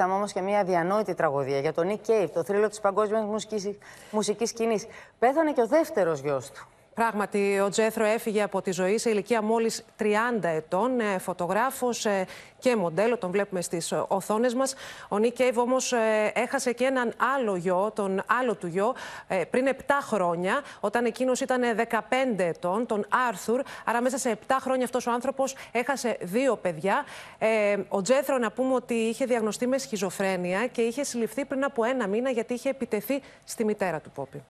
Είχαμε όμως και μια διανόητη τραγωδία για τον Νικ Κέιβ, το θρύλο της παγκόσμιας μουσικής σκηνής. Πέθανε και ο δεύτερος γιος του. Πράγματι, ο Τζέθρο έφυγε από τη ζωή σε ηλικία μόλις 30 ετών. Ε, φωτογράφος ε, και μοντέλο, τον βλέπουμε στις ε, οθόνες μας. Ο Νίκ Κέιβ όμως έχασε και έναν άλλο γιο, τον άλλο του γιο, πριν 7 χρόνια, όταν εκείνος ήταν 15 ετών, τον Άρθουρ. Άρα μέσα σε 7 χρόνια αυτός ο άνθρωπος έχασε δύο παιδιά. Ο Τζέθρο, να πούμε ότι είχε διαγνωστεί με σχιζοφρένεια και είχε συλληφθεί πριν από ένα μήνα γιατί είχε επιτεθεί στη μητέρα του Πόπη.